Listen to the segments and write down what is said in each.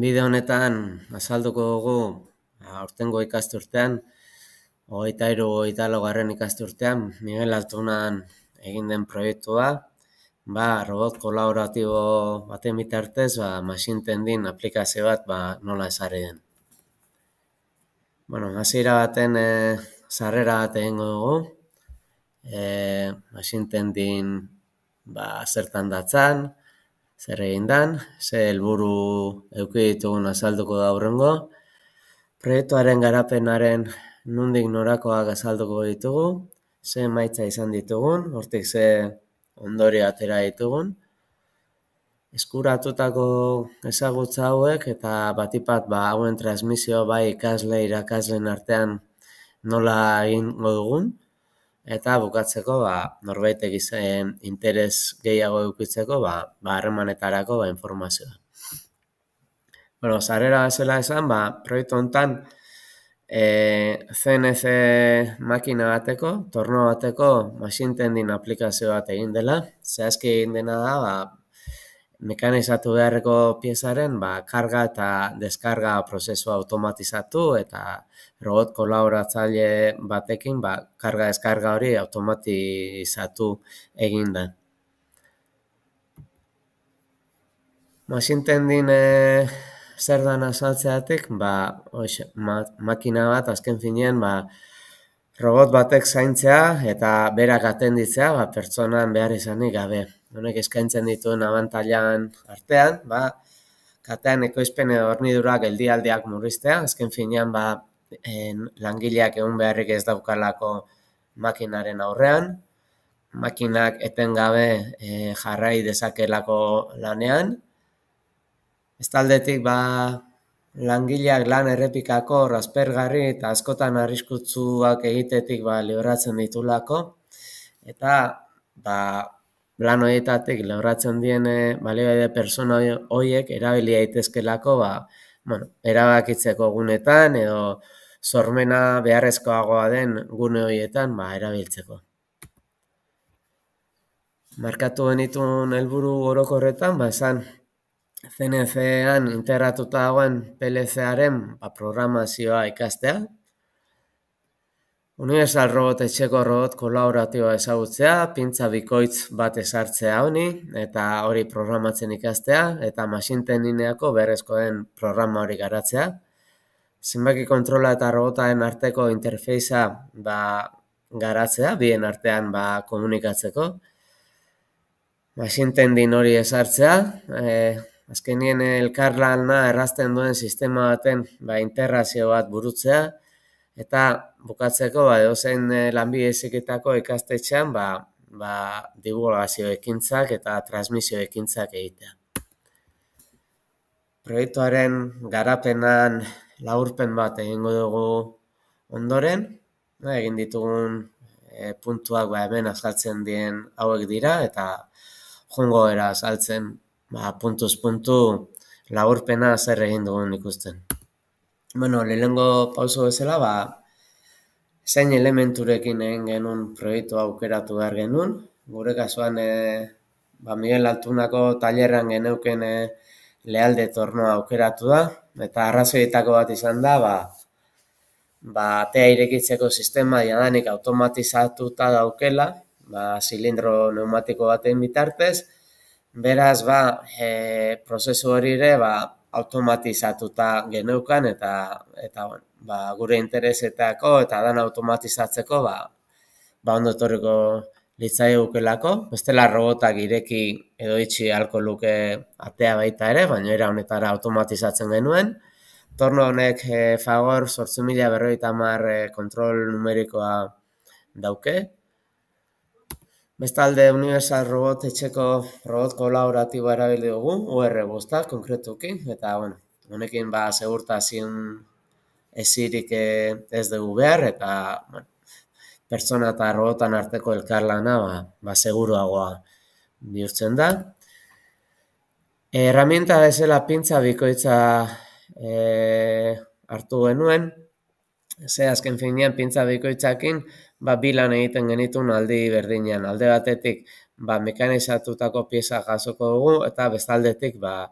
Bide honetan, azalduko dugu, aurtengo ikasturtean, hogeita iru hogeita logarren ikasturtean, Miguel Altunan egin den proiektua, ba, robot kolaboratibo baten bitartez, ba, machine din aplikazio bat, ba, nola esarri den. Bueno, hasiera baten e, sarrera bat egingo dugu. E, machine tendin ba, zertan datzan, zer egin ze helburu euki ditugun azalduko da proiektuaren garapenaren nundik norakoak azalduko ditugu, ze maitza izan ditugun, hortik ze ondori atera ditugun, eskuratutako ezagutza hauek eta batipat ba hauen transmisio bai ikasle irakasle artean nola egin dugun, eta bukatzeko ba norbaitek interes gehiago edukitzeko ba ba harremanetarako ba informazioa. Bueno, sarrera bezala esan, ba proiektu hontan e, eh, CNC makina bateko, torno bateko machine aplikazio bat egin dela. Zehazki egin dena da ba mekanizatu beharreko piezaren ba, karga eta deskarga prozesua automatizatu eta robot kolaboratzaile batekin ba, karga deskarga hori automatizatu egin da. Masinten din e, eh, zer da nazaltzeatik, ba, makina bat azken finean ba, robot batek zaintzea eta berak atenditzea ba, pertsonan behar izanik gabe honek eskaintzen dituen abantailan artean, ba, katean ekoizpen edo hornidura geldialdeak murriztea, azken finean ba, en, langileak egun beharrik ez daukalako makinaren aurrean, makinak etengabe e, jarrai dezakelako lanean, ez taldetik ba, langileak lan errepikako raspergarri eta askotan arriskutsuak egitetik ba, liberatzen ditulako, eta ba, plan horietatek lehorratzen dien e, horiek erabili daitezkelako ba, bueno, erabakitzeko gunetan edo sormena beharrezkoagoa den gune horietan ba, erabiltzeko. Markatu genitun helburu orokorretan, ba esan CNC-an integratuta dagoen PLC-aren ba, programazioa ikastea, Universal robot etxeko robot kolaboratiboa ezagutzea, pintza bikoitz bat esartzea honi, eta hori programatzen ikastea, eta masinten nineako berrezko den programa hori garatzea. Zenbaki kontrola eta robotaren arteko interfeisa ba, garatzea, bien artean ba, komunikatzeko. Masinten din hori ezartzea, e, azkenien elkarlana errazten duen sistema baten ba, interrazio bat burutzea, Eta bukatzeko, ba, dozen eh, lanbi eziketako ikastetxean, ba, ba, ekintzak eta transmisio ekintzak egitea. Proiektuaren garapenan laurpen bat egingo dugu ondoren, eh, egin ditugun eh, puntuak ba, hemen azaltzen dien hauek dira, eta jungo eraz ba, puntuz-puntu laurpena zer egin dugun ikusten bueno, lehenengo pauso bezala, ba, zein elementurekin egin genuen proiektu aukeratu behar genuen. Gure kasuan, e, ba, Miguel Altunako tailerran geneuken e, eh, lealde tornoa aukeratu da, eta arrazoietako bat izan da, ba, ba, atea irekitzeko sistema jadanik automatizatuta daukela, ba, zilindro pneumatiko baten bitartez, beraz, ba, e, prozesu hori ere, ba, automatizatuta geneukan eta eta bueno, ba, gure interesetako eta dan automatizatzeko ba, ba ondo etorriko litzai bestela robotak ireki edo itxi alko luke atea baita ere, baina era honetara automatizatzen genuen. Torno honek e, fagor sortzu berroita eh, kontrol numerikoa dauke, Bestalde, Universal Robot etxeko robot kolaboratiboa erabili dugu, UR bosta, konkretuki, eta, bueno, honekin, ba, segurtasun ezirik eh, ez dugu behar, eta, bueno, pertsona eta robotan arteko elkarlana, ba, ba seguruagoa bihurtzen da. Erramienta bezala pintza bikoitza e, hartu genuen, ze azken finean pintza bikoitzakin, ba, bilan egiten genitun aldi berdinean. Alde batetik, ba, mekanizatutako pieza jasoko dugu, eta bestaldetik, ba,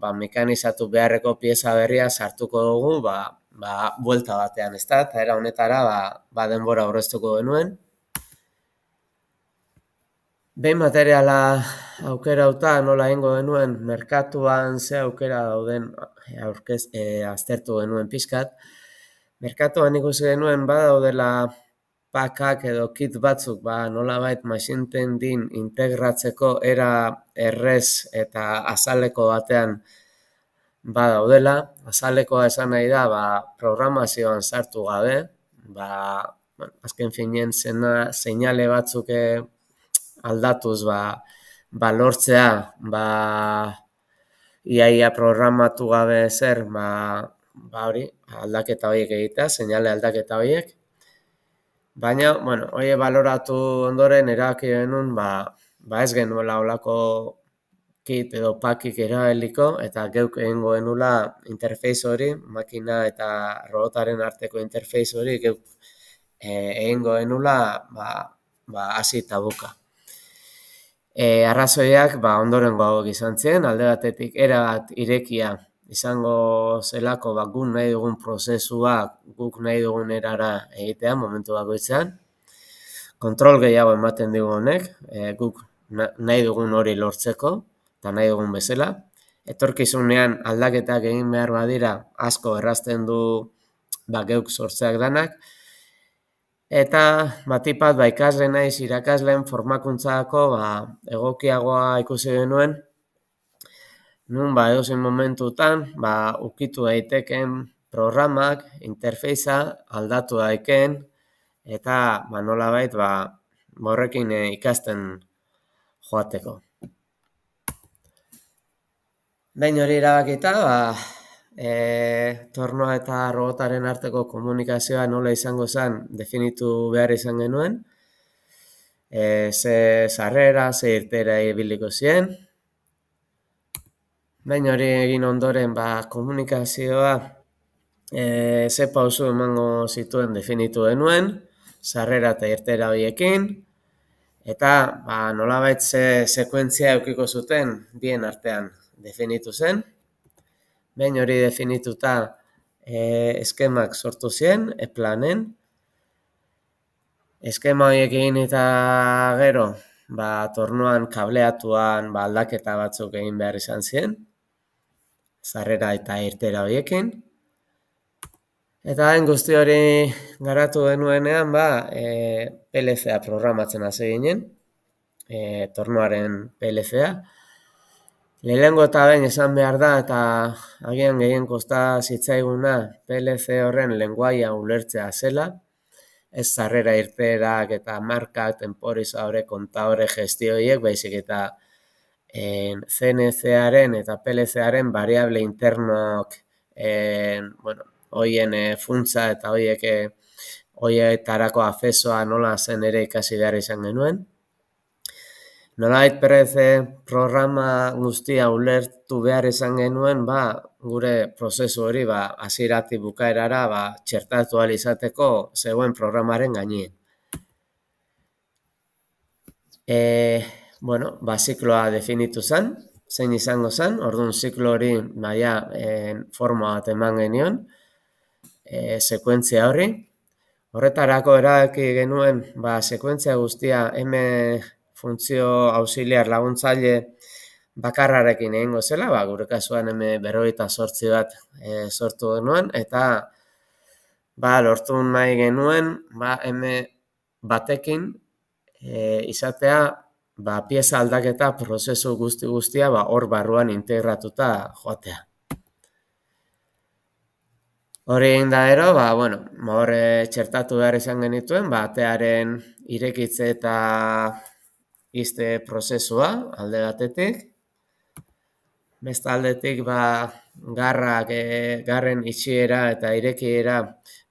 ba, mekanizatu beharreko pieza berria sartuko dugu, ba, ba, buelta batean, ez da? Eta era honetara, ba, ba denbora horreztuko genuen. Behin materiala aukera uta nola ingo genuen merkatuan ze aukera dauden aurkez, e, aztertu genuen pixkat. Merkatuan ikusi genuen badaudela pakak edo kit batzuk ba, nolabait masinten din integratzeko era errez eta azaleko batean ba daudela, azalekoa esan nahi da ba, programazioan sartu gabe, ba, azken finien zena, seinale batzuk eh, aldatuz ba, ba ba, iaia programatu gabe zer ba, ba hori, aldaketa horiek egitea, seinale aldaketa horiek, Baina, bueno, hori baloratu ondoren erakio ba, ba ez genuela olako kit edo pakik erabeliko, eta geuk egin goenula interfeiz hori, makina eta robotaren arteko interfeiz hori geuk eh, egin goenula, ba, ba, hasi eta buka. Eh, arrazoiak, ba, ondoren gau gizantzien, alde batetik, erabat irekia izango zelako ba, guk nahi dugun prozesua guk nahi dugun erara egitea momentu bako Kontrol gehiago ematen dugu honek, e, guk nahi dugun hori lortzeko eta nahi dugun bezala. Etorkizunean aldaketak egin behar badira asko errazten du ba, geuk sortzeak danak. Eta batipat ba, ikasle naiz irakasleen formakuntzaako ba, egokiagoa ikusi genuen, nun ba momentu tan, ba ukitu daitekeen programak, interfeiza aldatu daiken eta ba nolabait ba horrekin eh, ikasten joateko. Behin hori erabakita, ba, e, tornoa eta robotaren arteko komunikazioa nola izango zen definitu behar izan genuen, e, ze sarrera, ze irtera ibiliko ziren, Baina hori egin ondoren, ba, komunikazioa e, ze pausu emango zituen definitu denuen, sarrera eta irtera horiekin, eta ba, nolabait sekuentzia eukiko zuten bien artean definitu zen. Baina hori definituta e, eskemak sortu ziren, eplanen. Eskema horiek egin eta gero, ba, tornuan, kableatuan, ba, aldaketa batzuk egin behar izan ziren, zarrera eta irtera horiekin. Eta hain guzti hori garatu denuenean, ba, e, plc programatzen hasi ginen, e, tornuaren PLC-a. Lehenengo eta behin esan behar da eta agian gehien kosta zitzaiguna PLC horren lenguaia ulertzea zela, ez zarrera irterak eta marka, temporiz aurre, konta horre gestioiek, baizik eta en CNCaren eta PLCaren variable internoak en, bueno, hoien eh, funtza eta hoiek eh, hoietarako afesoa nola zen ere ikasi behar izan genuen. Nola hait programa guztia ulertu behar izan genuen, ba, gure prozesu hori ba, azirati bukaerara ba, txertatu alizateko zegoen programaren gainien. E, eh, bueno, ba, zikloa definitu zen, zein izango zen, orduan ziklo hori maia ba, e, eh, forma bat eman genion, e, sekuentzia horri. Horretarako erabaki genuen, ba, sekuentzia guztia M funtzio auxiliar laguntzaile bakarrarekin egingo zela, ba, gure kasuan M berroita sortzi bat e, sortu genuen, eta ba, lortu nahi genuen, ba, M batekin e, izatea ba, pieza aldaketa prozesu guzti guztia ba, hor barruan integratuta joatea. Hori egin da ero, ba, bueno, hor e, txertatu behar izan genituen, ba, atearen irekitze eta izte prozesua alde batetik. Beste aldetik, ba, garrak, e, garren itxiera eta irekiera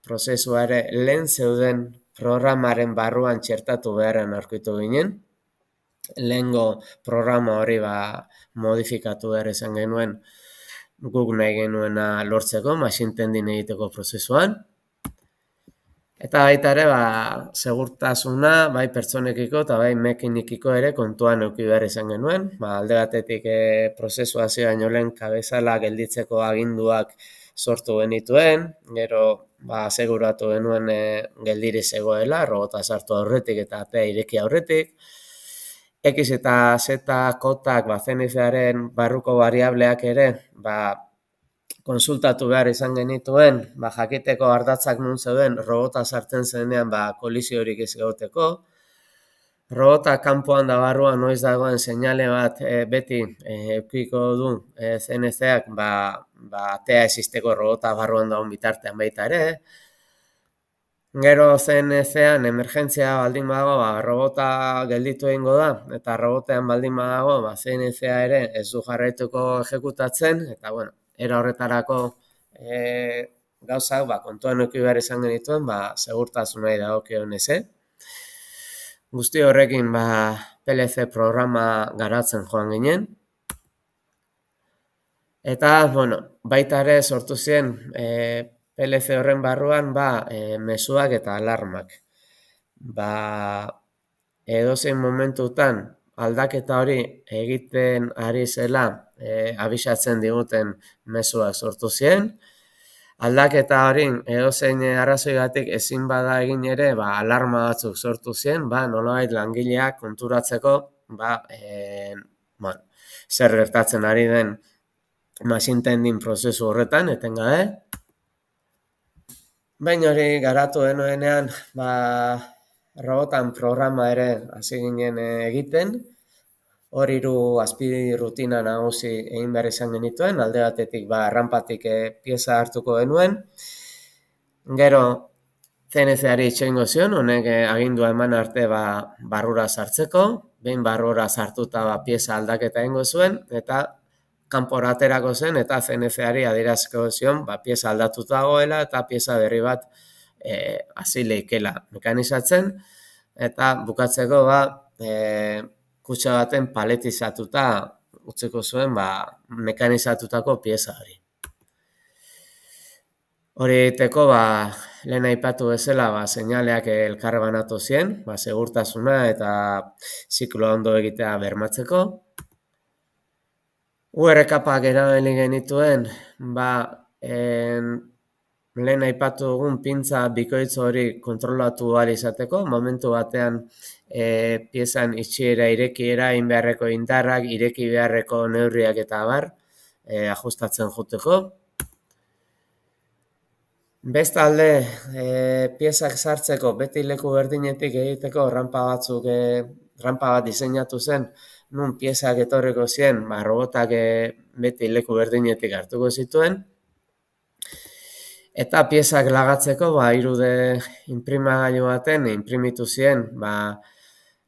prozesuare lehen zeuden programaren barruan txertatu beharren aurkitu ginen lehengo programa hori ba, modifikatu behar izan genuen guk nahi genuena lortzeko, masintendin egiteko prozesuan. Eta baita ere, ba, segurtasuna, bai pertsonekiko eta bai mekinikiko ere kontuan euki behar izan genuen. Ba, alde batetik e, eh, prozesua zio baino lehen kabezala gelditzeko aginduak sortu genituen, gero ba, aseguratu genuen e, geldiri zegoela, robota sartu aurretik eta atea ireki aurretik. X eta Z kotak ba, barruko variableak ere ba, konsultatu behar izan genituen, ba, jakiteko ardatzak nun zeuden robota sartzen zenean ba, kolizio horik ez gauteko. Robota kanpoan da barruan noiz dagoen seinale bat e, beti e, piko du e, ba, ba, atea robota barruan dagoen bitartean baita ere. Gero zen ezean emergentzia baldin badago, ba, robota gelditu egingo da, eta robotean baldin badago, ba, zein ere ez du jarraituko ejekutatzen, eta bueno, era horretarako e, eh, gauza, ba, kontuan oki behar izan genituen, ba, segurtasun nahi dago kion Guzti horrekin, ba, PLC programa garatzen joan ginen. Eta, bueno, baita ere sortu ziren e, LC horren barruan, ba, e, mesuak eta alarmak. Ba, edozein momentutan aldaketa hori egiten ari zela e, abisatzen diguten mesuak sortu ziren. Aldaketa hori edozein arrazoi ezin bada egin ere ba, alarma batzuk sortu ziren, ba, nola langileak konturatzeko ba, e, bueno, zer gertatzen ari den masintendin prozesu horretan, etengabe. Eh? Baina hori garatu denoenean, ba, robotan programa ere hasi ginen eh, egiten, hor iru azpi rutina nagusi egin behar izan genituen, alde batetik ba, rampatik eh, pieza hartuko denuen. gero CNC-ari itxengo zion, honek eh, agindua eman arte ba, barrura sartzeko, behin barrura sartuta ba, pieza aldaketa ingo zuen, eta kanporaterako zen eta CNC-ari aderazko zion, ba, pieza aldatuta goela eta pieza berri bat e, azileikela mekanizatzen. Eta bukatzeko ba, e, kutsa baten paletizatuta utzeko zuen ba, mekanizatutako pieza hori. Hori egiteko, ba, lehen aipatu bezala, ba, seinaleak elkarre banatu zien, ba, segurtasuna eta ziklo ondo egitea bermatzeko. URK gera genituen, ba, en, lehen aipatu dugun pintza bikoitz hori kontrolatu behar izateko, momentu batean e, piezan itxiera irekiera, inbeharreko indarrak, ireki beharreko neurriak eta abar, e, ajustatzen juteko. Beste alde, e, piezak sartzeko, beti leku berdinetik egiteko, rampa batzuk, e, rampa bat diseinatu zen, nun piezak etorreko ziren, ba, robotak eh, beti leku berdinetik hartuko zituen. Eta piezak lagatzeko, ba, irude imprimagailu baten, imprimitu ziren, ba,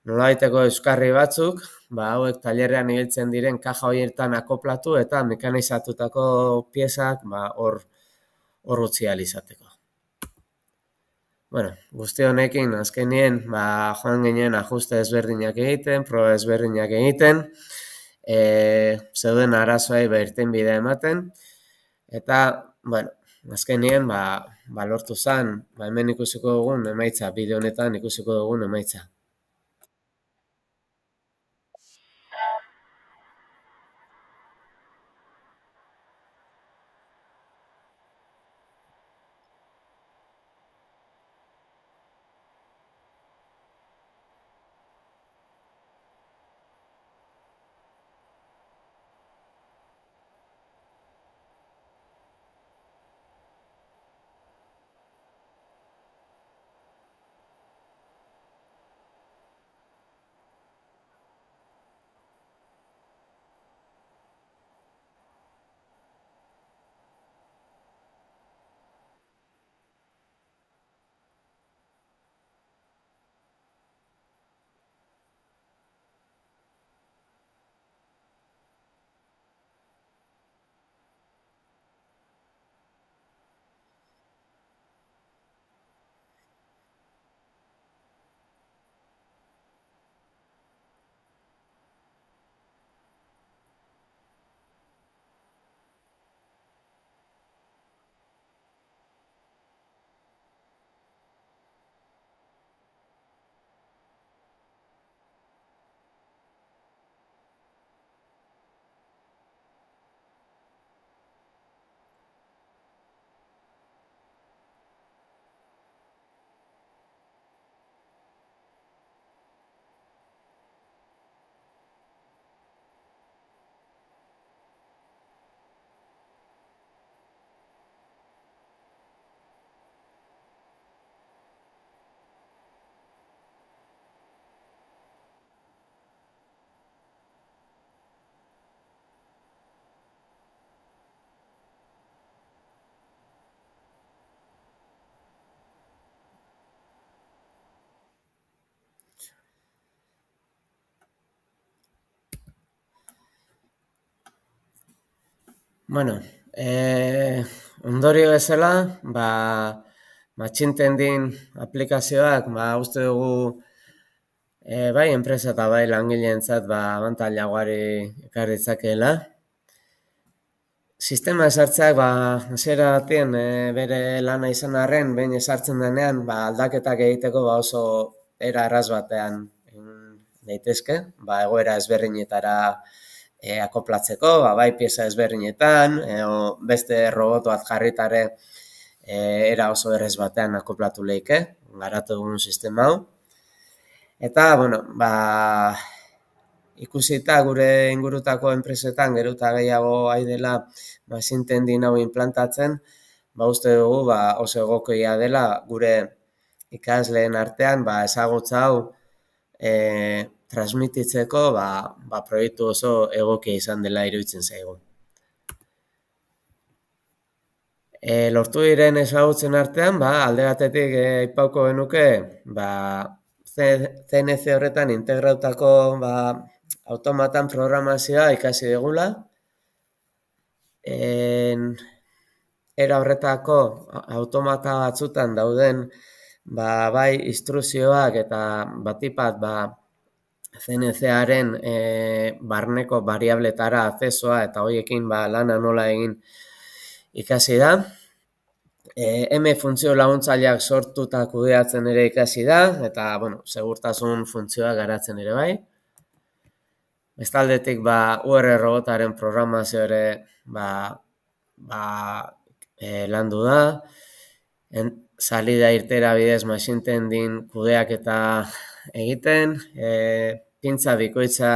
nola euskarri batzuk, ba, hauek talerrean ibiltzen diren kaja horietan akoplatu eta mekanizatutako piezak, ba, hor, hor utzi alizateko bueno, guzti honekin, azkenien, ba, joan ginen ajuste ezberdinak egiten, proba ezberdinak egiten, e, zeuden arazoai berten ba, bidea ematen, eta, bueno, azkenien, ba, ba zan, ba, hemen ikusiko dugun emaitza, bide honetan ikusiko dugun emaitza. Bueno, e, ondorio bezala, ba, matxinten din aplikazioak, ba, uste dugu, e, bai, enpresa eta bai langileen zat, ba, abantalla guari ekarritzakeela. Sistema esartzeak, ba, zera batien, eh, bere lana izan arren, behin esartzen denean, ba, aldaketak egiteko, ba, oso era arraz batean daitezke, ba, egoera ezberdinetara e, akoplatzeko, ba, bai pieza ezberdinetan, e, beste robotu jarritare e, era oso errez batean akoplatu lehike, garatu dugun sistema hau. Eta, bueno, ba, ikusita gure ingurutako enpresetan geruta gehiago aidela ba, zinten din hau implantatzen, Ba, uste dugu, ba, oso egokoia dela, gure ikasleen artean, ba, hau, e, transmititzeko ba, ba proiektu oso egoke izan dela iruditzen zaigu. E, lortu diren ezagutzen artean, ba, alde batetik e, ipauko benuke, ba, CNC horretan integrautako ba, automatan programazioa ikasi begula. era horretako automata batzutan dauden ba, bai instruzioak eta batipat ba, cnc eh, barneko variabletara azesoa eta hoiekin ba, lana nola egin ikasi da. E, M funtzio laguntzaileak sortu eta kudeatzen ere ikasi da, eta bueno, segurtasun funtzioa garatzen ere bai. Bestaldetik ba, UR robotaren programazio ere ba, ba, e, landu da salida irtera bidez maizinten din kudeak eta egiten, e, pintza bikoitza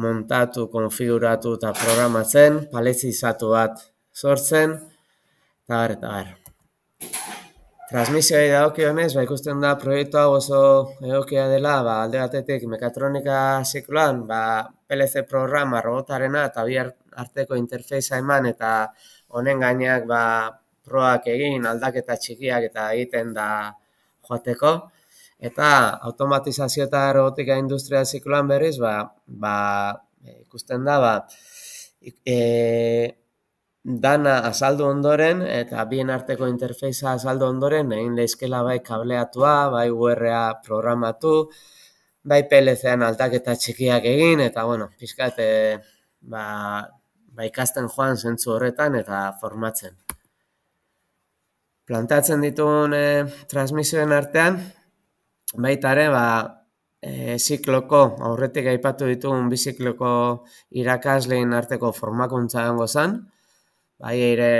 montatu, konfiguratu eta programatzen, izatu bat sortzen, eta gara, eta gara. Transmisioa edo ba, ikusten da proiektu hau oso egokia dela, ba, alde batetik mekatronika zikloan, ba, PLC programa robotarena eta bi arteko interfesa eman eta honen gainak ba, proak egin, aldaketa txikiak eta egiten da joateko. Eta automatizazio eta robotika industria zikloan berriz, ba, ba, eh, ikusten da, ba, e, dana azaldu ondoren eta bien arteko interfeiza azaldu ondoren egin lehizkela bai kableatua, bai URA programatu, bai PLC-an aldaketa txikiak egin eta bueno, pizkat eh, ba, ba ikasten joan zentzu horretan eta formatzen plantatzen dituen e, transmisioen artean, baita ere, ba, e, zikloko, aurretik aipatu ditugun bizikloko irakaslein arteko formakuntza dango zan, bai ere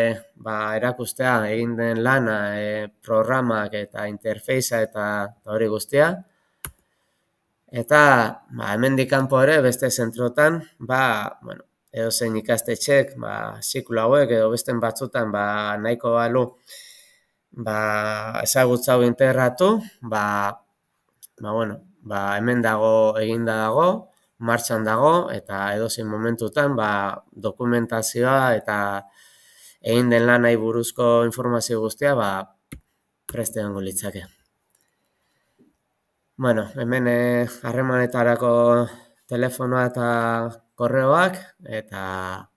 ba, erakustea egin den lana, e, programak eta interfeiza eta hori guztia, Eta, ba, hemen dikampo ere, beste zentrotan, ba, bueno, edo zein ikastetxek, ba, ziklo hauek, edo beste batzutan, ba, nahiko balu, ba, ezagutza hau ba, ba, bueno, ba, hemen dago eginda dago, martxan dago, eta edozein momentutan, ba, dokumentazioa eta egin den lan nahi buruzko informazio guztia, ba, preste litzake. Bueno, hemen eh, harremanetarako telefonoa eta korreoak, eta